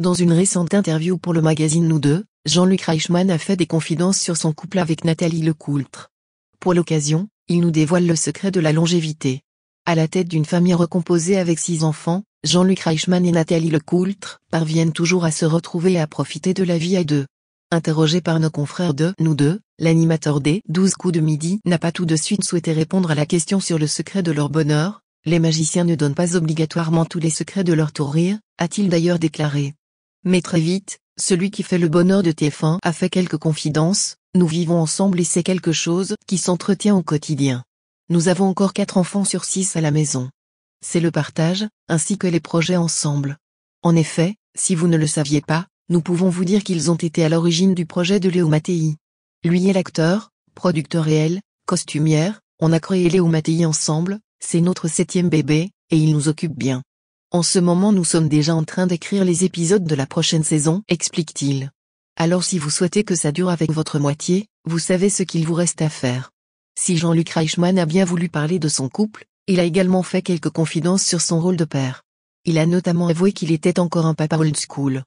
Dans une récente interview pour le magazine Nous Deux, Jean-Luc Reichmann a fait des confidences sur son couple avec Nathalie Lecoultre. Pour l'occasion, il nous dévoile le secret de la longévité. À la tête d'une famille recomposée avec six enfants, Jean-Luc Reichmann et Nathalie Lecoultre parviennent toujours à se retrouver et à profiter de la vie à deux. Interrogé par nos confrères de Nous deux, l'animateur des 12 coups de midi n'a pas tout de suite souhaité répondre à la question sur le secret de leur bonheur, les magiciens ne donnent pas obligatoirement tous les secrets de leur tour rire, a-t-il d'ailleurs déclaré. Mais très vite, celui qui fait le bonheur de TF1 a fait quelques confidences, nous vivons ensemble et c'est quelque chose qui s'entretient au quotidien. Nous avons encore quatre enfants sur six à la maison. C'est le partage, ainsi que les projets ensemble. En effet, si vous ne le saviez pas, nous pouvons vous dire qu'ils ont été à l'origine du projet de Léo Mattei. Lui est l'acteur, producteur réel, costumière, on a créé Léo Mattei ensemble, c'est notre septième bébé, et il nous occupe bien. En ce moment nous sommes déjà en train d'écrire les épisodes de la prochaine saison, explique-t-il. Alors si vous souhaitez que ça dure avec votre moitié, vous savez ce qu'il vous reste à faire. Si Jean-Luc Reichmann a bien voulu parler de son couple, il a également fait quelques confidences sur son rôle de père. Il a notamment avoué qu'il était encore un papa old school.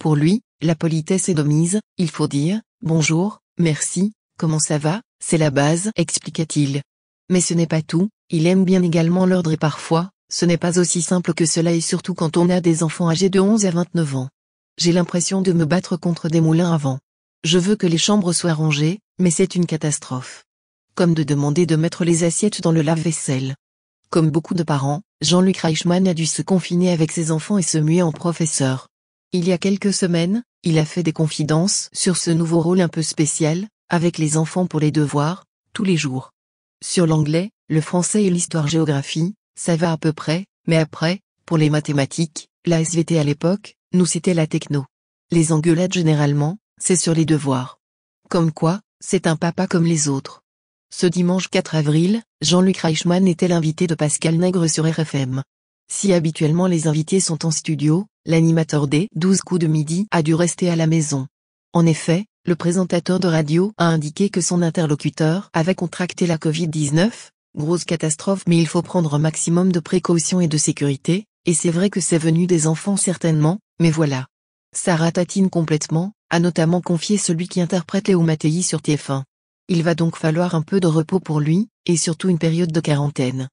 Pour lui, la politesse est de mise, il faut dire, bonjour, merci, comment ça va, c'est la base, expliqua-t-il. Mais ce n'est pas tout, il aime bien également l'ordre et parfois, ce n'est pas aussi simple que cela et surtout quand on a des enfants âgés de 11 à 29 ans. J'ai l'impression de me battre contre des moulins à vent. Je veux que les chambres soient rangées, mais c'est une catastrophe. Comme de demander de mettre les assiettes dans le lave-vaisselle. Comme beaucoup de parents, Jean-Luc Reichmann a dû se confiner avec ses enfants et se muer en professeur. Il y a quelques semaines, il a fait des confidences sur ce nouveau rôle un peu spécial, avec les enfants pour les devoirs, tous les jours. Sur l'anglais, le français et l'histoire-géographie, ça va à peu près, mais après, pour les mathématiques, la SVT à l'époque, nous c'était la techno. Les engueulades généralement, c'est sur les devoirs. Comme quoi, c'est un papa comme les autres. Ce dimanche 4 avril, Jean-Luc Reichmann était l'invité de Pascal Nègre sur RFM. Si habituellement les invités sont en studio, l'animateur des 12 coups de midi a dû rester à la maison. En effet, le présentateur de radio a indiqué que son interlocuteur avait contracté la Covid-19, grosse catastrophe mais il faut prendre un maximum de précautions et de sécurité, et c'est vrai que c'est venu des enfants certainement, mais voilà. Sarah tatine complètement, a notamment confié celui qui interprète Léo Mattei sur TF1. Il va donc falloir un peu de repos pour lui, et surtout une période de quarantaine.